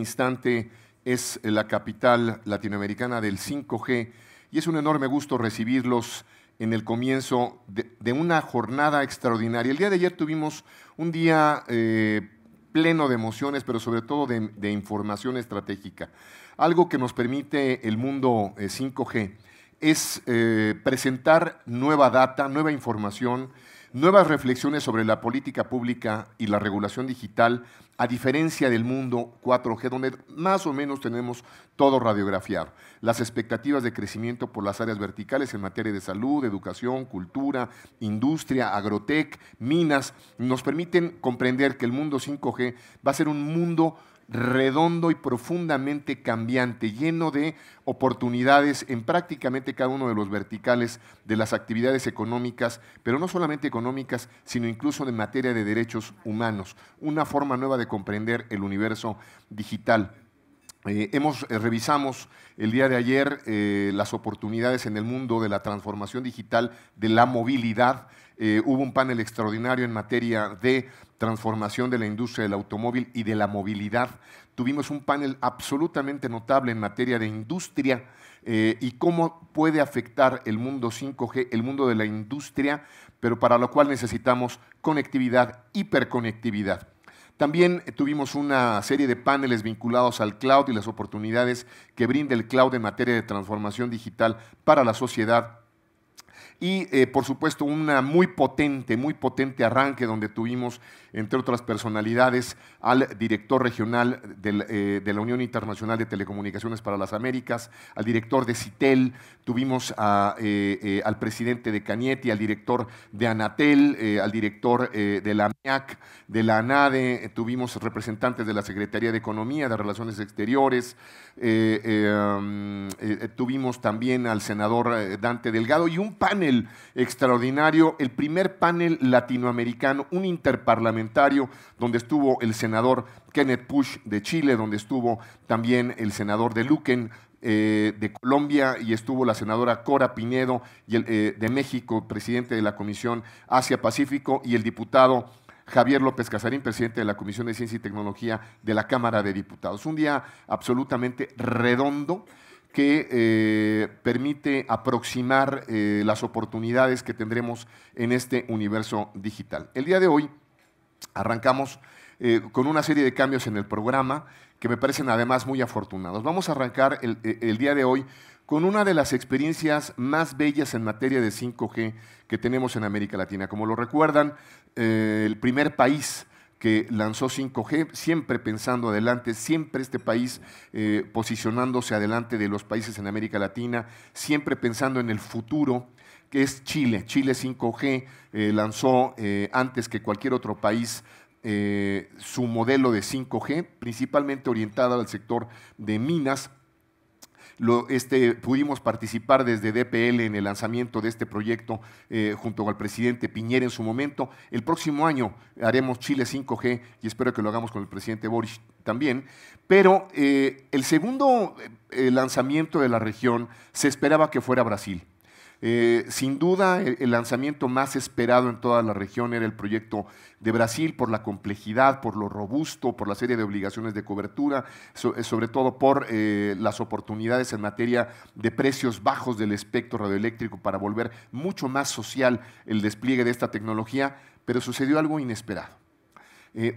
instante es eh, la capital latinoamericana del 5G y es un enorme gusto recibirlos en el comienzo de, una jornada extraordinaria. El día de ayer tuvimos un día eh, pleno de emociones, pero sobre todo de, información estratégica. Algo que nos permite el mundo 5G eh, es presentar nueva data, nueva información, nuevas reflexiones sobre la política pública y la regulación digital, a diferencia del mundo 4G, donde más o menos tenemos todo radiografiar. Las expectativas de crecimiento por las áreas verticales en materia de salud, educación, cultura, industria, agrotec, minas, nos permiten comprender que el mundo 5G va a ser un mundo redondo y profundamente cambiante, lleno de oportunidades en prácticamente cada uno de los verticales de las actividades económicas, pero no solamente económicas, sino incluso en materia de derechos humanos. Una forma nueva de comprender el universo digital. Eh, hemos, eh, revisamos el día de ayer eh, las oportunidades en el mundo de la transformación digital, de la movilidad. hubo un panel extraordinario en materia de transformación de la industria del automóvil y de la movilidad. Tuvimos un panel absolutamente notable en materia de industria y cómo puede afectar el mundo 5G, el mundo de la industria, pero para lo cual necesitamos conectividad, hiperconectividad. También eh, tuvimos una serie de paneles vinculados al cloud y las oportunidades que brinda el cloud en materia de transformación digital para la sociedad y eh, por supuesto un muy potente, muy potente arranque donde tuvimos, entre otras personalidades, al director regional eh, de la Unión Internacional de Telecomunicaciones para las Américas, al director de CITEL, tuvimos eh, al presidente de Cañete, al director de Anatel, al director de la MIAC, de la ANADE, tuvimos representantes de la Secretaría de Economía, de Relaciones Exteriores, um, tuvimos también al senador Dante Delgado y un panel extraordinario, el primer panel latinoamericano, un interparlamentario, donde estuvo el senador Kenneth Push de Chile, donde estuvo también el senador de Luquen, eh, de Colombia y estuvo la senadora Cora Pinedo y el, eh, de México, presidente de la Comisión Asia-Pacífico, y el diputado Javier López Casarín, presidente de la Comisión de Ciencia y Tecnología de la Cámara de Diputados. Un día absolutamente redondo que eh, permite aproximar eh, las oportunidades que tendremos en este universo digital. El día de hoy arrancamos eh, con una serie de cambios en el programa que me parecen además muy afortunados. Vamos a arrancar el día de hoy con una de las experiencias más bellas en materia de 5G que tenemos en América Latina. Como lo recuerdan, el primer país que lanzó 5G, siempre pensando adelante, siempre este país eh, posicionándose adelante de los países en América Latina, siempre pensando en el futuro, que es Chile. Chile 5G eh, lanzó eh, antes que cualquier otro país su modelo de 5G, principalmente orientado al sector de minas, este, pudimos participar desde DPL en el lanzamiento de este proyecto eh, junto al presidente Piñera en su momento. El próximo año haremos Chile 5G y espero que lo hagamos con el presidente Boris también. Pero eh, el segundo eh, lanzamiento de la región se esperaba que fuera Brasil. Eh, sin duda, el lanzamiento más esperado en toda la región era el proyecto de Brasil por la complejidad, por lo robusto, por la serie de obligaciones de cobertura, eh, sobre todo por eh, las oportunidades en materia de precios bajos del espectro radioeléctrico para volver mucho más social el despliegue de esta tecnología, pero sucedió algo inesperado.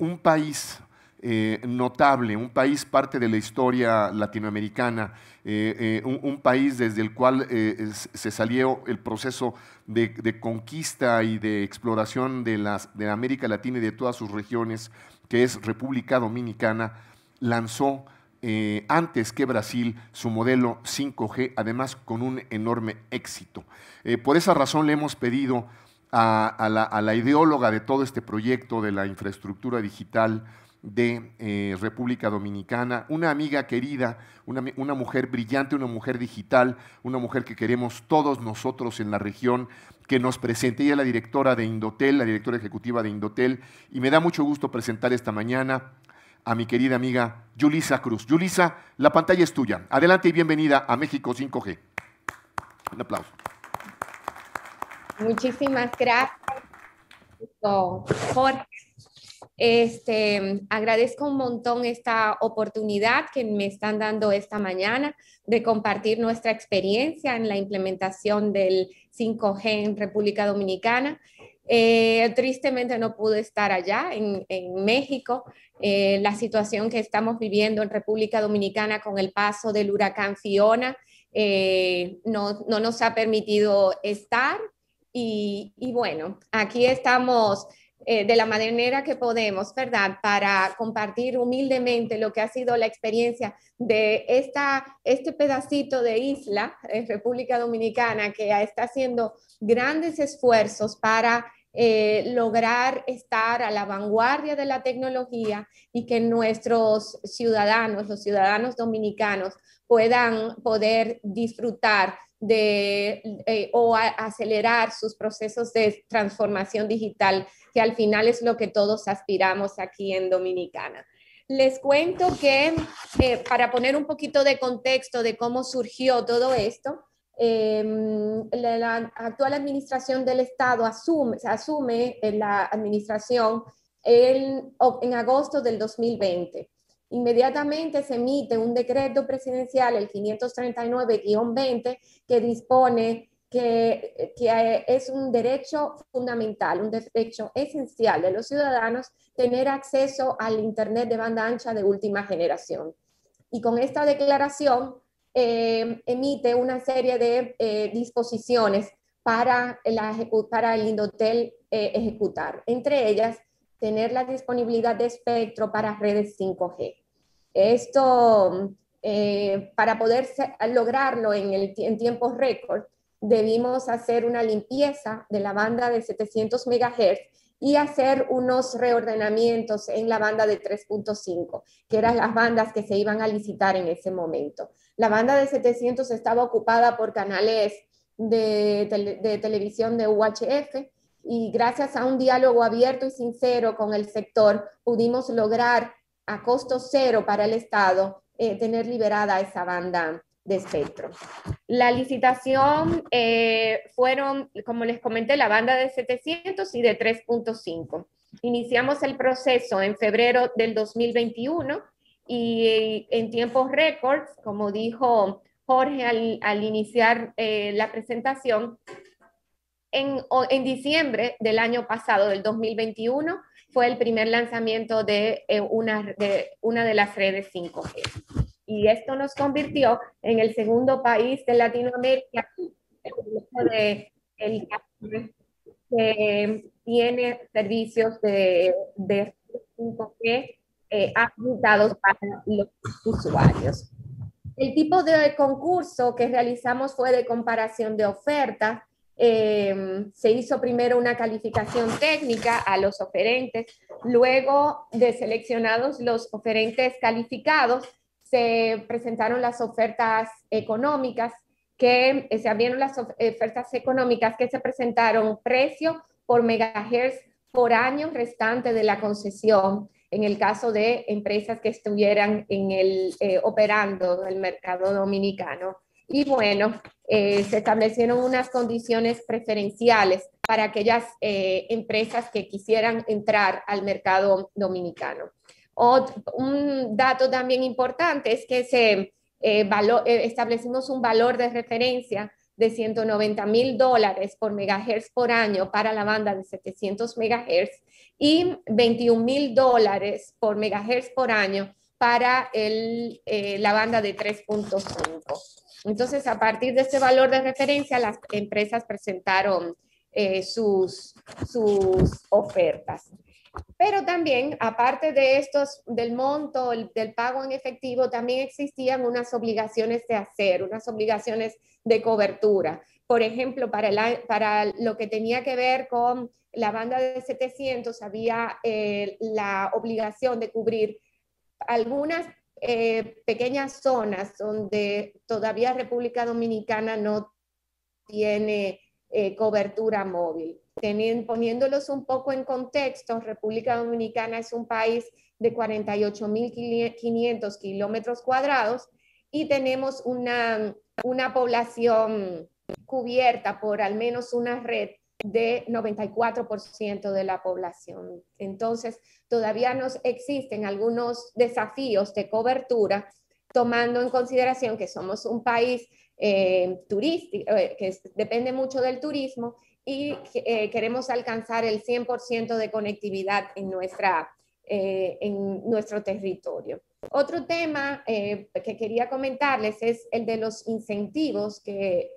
un país eh, notable, un país parte de la historia latinoamericana, eh, eh, un, país desde el cual se salió el proceso de, conquista y de exploración de, las, de América Latina y de todas sus regiones, que es República Dominicana, lanzó antes que Brasil su modelo 5G, además con un enorme éxito. por esa razón le hemos pedido a, la, ideóloga de todo este proyecto de la infraestructura digital, de eh, República Dominicana, una amiga querida, una, mujer brillante, una mujer digital, una mujer que queremos todos nosotros en la región, que nos presente. Ella es la directora de Indotel, la directora ejecutiva de Indotel, y me da mucho gusto presentar esta mañana a mi querida amiga Yulisa Cruz. Yulisa, la pantalla es tuya. Adelante y bienvenida a México 5G. Un aplauso. Muchísimas gracias, Jorge. Este, agradezco un montón esta oportunidad que me están dando esta mañana de compartir nuestra experiencia en la implementación del 5G en República Dominicana. Eh, tristemente no pude estar allá en, México. Eh, la situación que estamos viviendo en República Dominicana con el paso del huracán Fiona eh, no, nos ha permitido estar. y, y bueno, aquí estamos eh, de la manera que podemos, ¿verdad? Para compartir humildemente lo que ha sido la experiencia de esta, este pedacito de isla, eh, República Dominicana, que está haciendo grandes esfuerzos para eh, lograr estar a la vanguardia de la tecnología y que nuestros ciudadanos, los ciudadanos dominicanos, puedan poder disfrutar de, eh, o acelerar sus procesos de transformación digital, que al final es lo que todos aspiramos aquí en Dominicana. Les cuento que eh, para poner un poquito de contexto de cómo surgió todo esto, em, la, actual administración del Estado asume, asume la administración en agosto del 2020. Inmediatamente se emite un decreto presidencial, el 539-20, que dispone que, es un derecho fundamental, un derecho esencial de los ciudadanos tener acceso al Internet de banda ancha de última generación. Y con esta declaración eh, emite una serie de eh, disposiciones para, para el Indotel eh, ejecutar, entre ellas tener la disponibilidad de espectro para redes 5G. Esto, eh, para poder lograrlo en, el, récord, debimos hacer una limpieza de la banda de 700 MHz y hacer unos reordenamientos en la banda de 3.5, que eran las bandas que se iban a licitar en ese momento. La banda de 700 estaba ocupada por canales de, de televisión de UHF y gracias a un diálogo abierto y sincero con el sector pudimos lograr a costo cero para el Estado eh, tener liberada esa banda de espectro. La licitación eh, fueron, como les comenté, la banda de 700 y de 3.5. Iniciamos el proceso en febrero del 2021 y eh, en tiempos récords, como dijo Jorge al, iniciar la presentación, en, en diciembre del año pasado, del 2021, fue el primer lanzamiento de, eh, una, de una de las redes 5G. Y esto nos convirtió en el segundo país de Latinoamérica que tiene servicios de, de 5G eh, para los usuarios. El tipo de concurso que realizamos fue de comparación de ofertas Em, se hizo primero una calificación técnica a los oferentes, luego de seleccionados los oferentes calificados, se presentaron las ofertas económicas, que eh, se abrieron las ofertas económicas que se presentaron precio por megahertz por año restante de la concesión en el caso de empresas que estuvieran en el, eh, operando en el mercado dominicano. Y bueno, eh, se establecieron unas condiciones preferenciales para aquellas eh, empresas que quisieran entrar al mercado dominicano. Otro, un dato también importante es que eh, establecimos un valor de referencia de 190 mil dólares por megahertz por año para la banda de 700 megahertz y 21 mil dólares por megahertz por año para el, eh, la banda de 3.5. Entonces, a partir de este valor de referencia, las empresas presentaron eh, sus, sus ofertas. Pero también, aparte de estos, del monto, del pago en efectivo, también existían unas obligaciones de hacer, unas obligaciones de cobertura. Por ejemplo, para, para lo que tenía que ver con la banda de 700, había eh, la obligación de cubrir algunas eh, pequeñas zonas donde todavía República Dominicana no tiene eh, cobertura móvil. poniéndolos un poco en contexto, República Dominicana es un país de 48.500 kilómetros cuadrados y tenemos una, una población cubierta por al menos una red de 94% de la población. Entonces, todavía nos existen algunos desafíos de cobertura, tomando en consideración que somos un país eh, turístico, eh, que depende mucho del turismo y eh, queremos alcanzar el 100% de conectividad en, nuestra, en nuestro territorio. Otro tema que quería comentarles es el de los incentivos que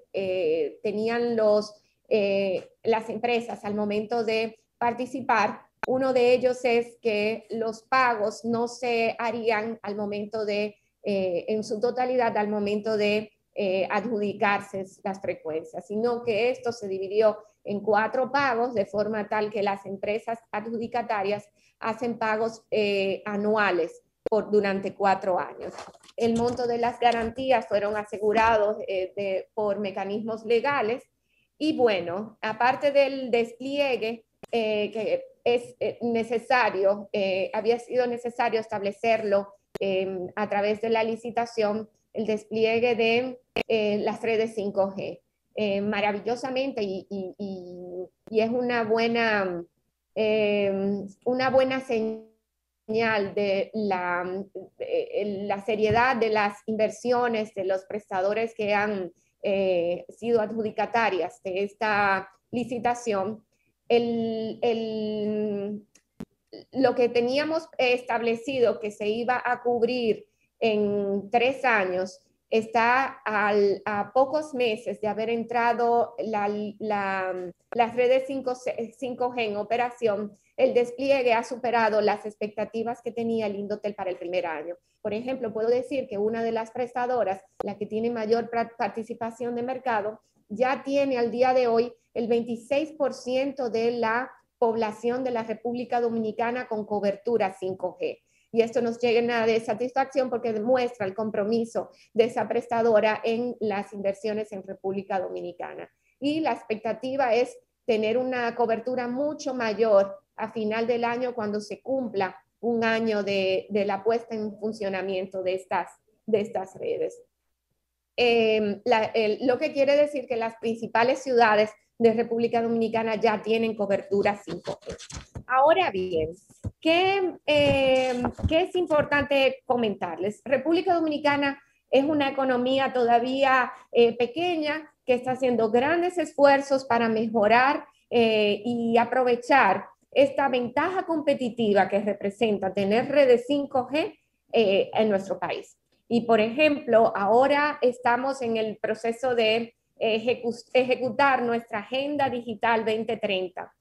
tenían los eh, las empresas al momento de participar. Uno de ellos es que los pagos no se harían al momento de, eh, en su totalidad, al momento de eh, adjudicarse las frecuencias, sino que esto se dividió en cuatro pagos de forma tal que las empresas adjudicatarias hacen pagos anuales por, durante cuatro años. El monto de las garantías fueron asegurados por mecanismos legales y bueno, aparte del despliegue eh, que es eh, necesario, eh, había sido necesario establecerlo em, a través de la licitación, el despliegue de las redes 5G. maravillosamente y, es una buena, em, una buena señal de la, de la seriedad de las inversiones de los prestadores que han eh, sido adjudicatarias de esta licitación, lo que teníamos establecido que se iba a cubrir en tres años está a pocos meses de haber entrado las redes 5G en operación el despliegue ha superado las expectativas que tenía el Indotel para el primer año. Por ejemplo, puedo decir que una de las prestadoras, la que tiene mayor participación de mercado, ya tiene al día de hoy el 26% de la población de la República Dominicana con cobertura 5G. Y esto nos llega a de satisfacción porque demuestra el compromiso de esa prestadora en las inversiones en República Dominicana. Y la expectativa es tener una cobertura mucho mayor a final del año cuando se cumpla un año de, la puesta en funcionamiento de estas, de estas redes. Em, lo que quiere decir que las principales ciudades de República Dominicana ya tienen cobertura 5G. Ahora bien, ¿qué, em, ¿qué, es importante comentarles? República Dominicana es una economía todavía eh, pequeña que está haciendo grandes esfuerzos para mejorar eh, y aprovechar esta ventaja competitiva que representa tener redes 5G eh, en nuestro país. Y por ejemplo, ahora estamos en el proceso de eh, ejecutar nuestra Agenda Digital 2030,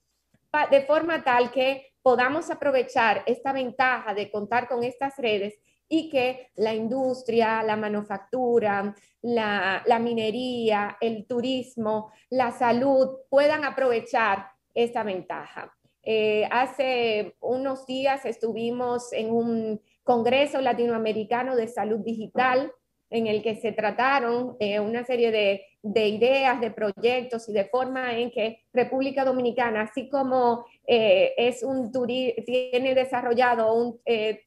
de forma tal que podamos aprovechar esta ventaja de contar con estas redes y que la industria, la manufactura, la, la minería, el turismo, la salud puedan aprovechar esta ventaja. Eh, hace unos días estuvimos en un Congreso Latinoamericano de Salud Digital en el que se trataron eh, una serie de, ideas, de proyectos y de forma en que República Dominicana, así como eh, es un tiene desarrollado un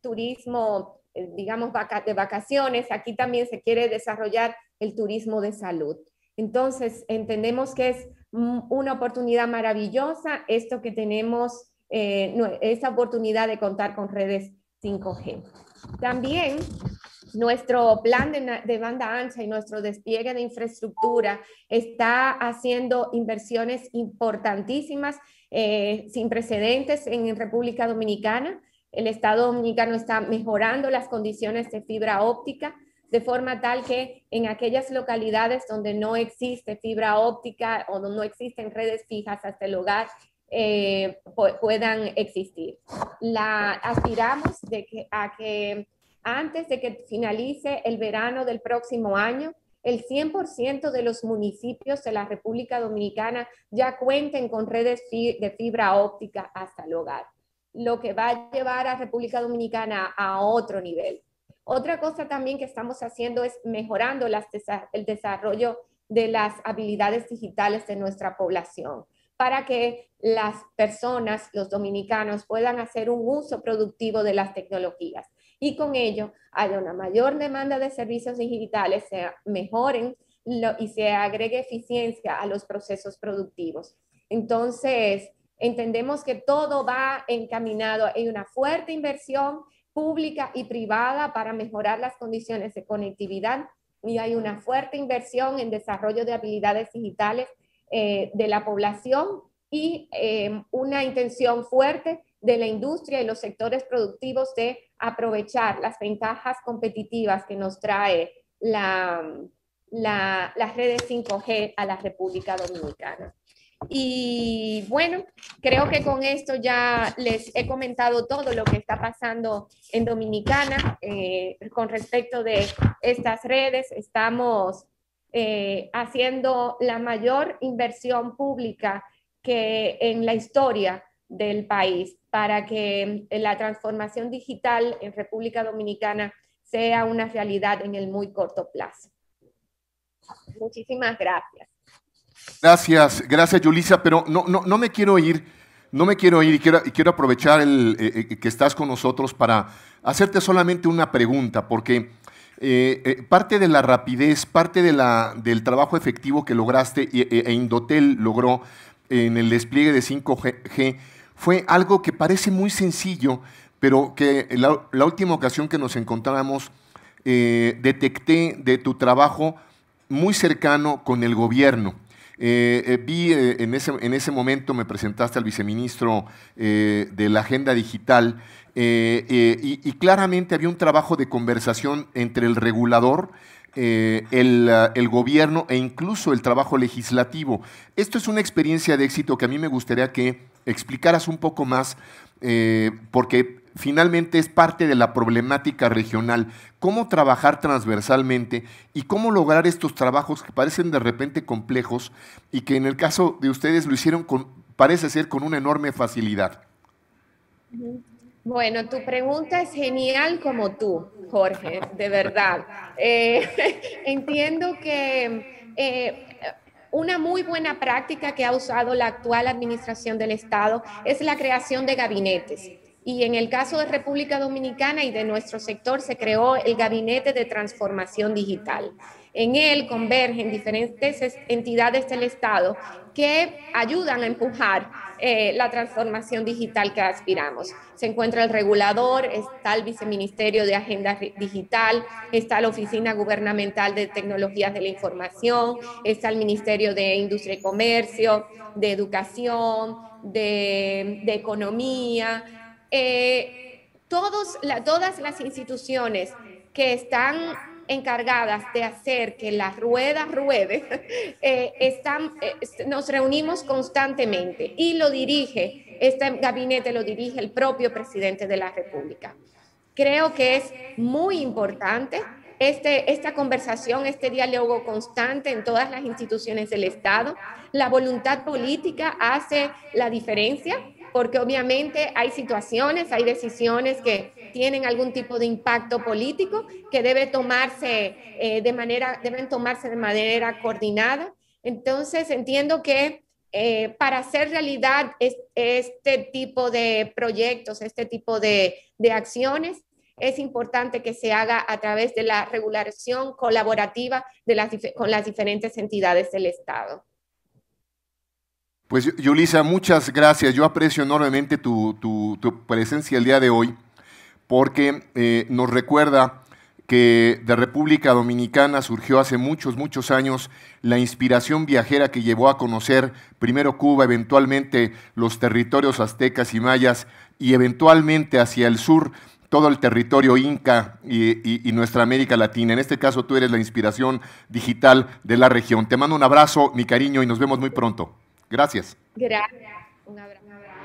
turismo, digamos, de vacaciones, aquí también se quiere desarrollar el turismo de salud. Entonces, entendemos que es una oportunidad maravillosa esto que tenemos, eh, esa oportunidad de contar con redes 5G. También nuestro plan de, banda ancha y nuestro despliegue de infraestructura está haciendo inversiones importantísimas, eh, sin precedentes en República Dominicana. El Estado Dominicano está mejorando las condiciones de fibra óptica de forma tal que en aquellas localidades donde no existe fibra óptica o no existen redes fijas hasta el hogar, eh, puedan existir. La, aspiramos de a que antes de que finalice el verano del próximo año, el 100% de los municipios de la República Dominicana ya cuenten con redes de fibra óptica hasta el hogar, lo que va a llevar a República Dominicana a otro nivel. Otra cosa también que estamos haciendo es mejorando las el desarrollo de las habilidades digitales de nuestra población para que las personas, los dominicanos, puedan hacer un uso productivo de las tecnologías y con ello haya una mayor demanda de servicios digitales, se mejoren y se agregue eficiencia a los procesos productivos. Entonces, entendemos que todo va encaminado en una fuerte inversión pública y privada para mejorar las condiciones de conectividad y hay una fuerte inversión en desarrollo de habilidades digitales eh, de la población y em, una intención fuerte de la industria y los sectores productivos de aprovechar las ventajas competitivas que nos trae las redes 5G a la República Dominicana. Y bueno, creo que con esto ya les he comentado todo lo que está pasando en Dominicana eh, con respecto de estas redes. Estamos eh, haciendo la mayor inversión pública que en la historia del país para que eh, la transformación digital en República Dominicana sea una realidad en el muy corto plazo. Muchísimas gracias. Gracias, gracias Yulisa, pero no, no, me quiero ir, no me quiero ir y quiero, aprovechar el, eh, eh, que estás con nosotros para hacerte solamente una pregunta, porque eh, parte de la rapidez, parte del trabajo efectivo que lograste e, e, e, Indotel logró en el despliegue de 5G fue algo que parece muy sencillo, pero que la, la última ocasión que nos encontramos detecté de tu trabajo muy cercano con el gobierno. Eh, eh, vi eh, en, ese, en, ese, momento, me presentaste al viceministro de la Agenda Digital y, claramente había un trabajo de conversación entre el regulador, el, gobierno e incluso el trabajo legislativo. Esto es una experiencia de éxito que a mí me gustaría que explicaras un poco más, porque finalmente es parte de la problemática regional, cómo trabajar transversalmente y cómo lograr estos trabajos que parecen de repente complejos y que en el caso de ustedes lo hicieron con, parece ser con una enorme facilidad. Bueno, tu pregunta es genial como tú, Jorge, de verdad. Eh, entiendo que... Eh, una muy buena práctica que ha usado la actual administración del Estado es la creación de gabinetes. Y en el caso de República Dominicana y de nuestro sector se creó el Gabinete de Transformación Digital. En él convergen diferentes entidades del Estado que ayudan a empujar eh, la transformación digital que aspiramos. Se encuentra el regulador, está el viceministerio de Agenda Digital, está la Oficina Gubernamental de Tecnologías de la Información, está el Ministerio de Industria y Comercio, de Educación, de Economía, eh, todos, las todas las instituciones que están encargadas de hacer que la rueda ruede, eh, están, eh, nos reunimos constantemente y lo dirige, este gabinete lo dirige el propio presidente de la República. Creo que es muy importante este, esta conversación, este diálogo constante en todas las instituciones del Estado. La voluntad política hace la diferencia porque obviamente hay situaciones, hay decisiones que tienen algún tipo de impacto político que debe tomarse eh, de manera, deben tomarse de manera coordinada. Entonces, entiendo que eh, para hacer realidad este tipo de proyectos, este tipo de, acciones, es importante que se haga a través de la regulación colaborativa de con las diferentes entidades del Estado. Pues Yulisa, muchas gracias. Yo aprecio enormemente tu, presencia el día de hoy porque eh, nos recuerda que de República Dominicana surgió hace muchos, muchos años la inspiración viajera que llevó a conocer primero Cuba, eventualmente los territorios aztecas y mayas y eventualmente hacia el sur todo el territorio inca y, nuestra América Latina. En este caso tú eres la inspiración digital de la región. Te mando un abrazo, mi cariño, y nos vemos muy pronto. Gracias. Gracias. Un abrazo.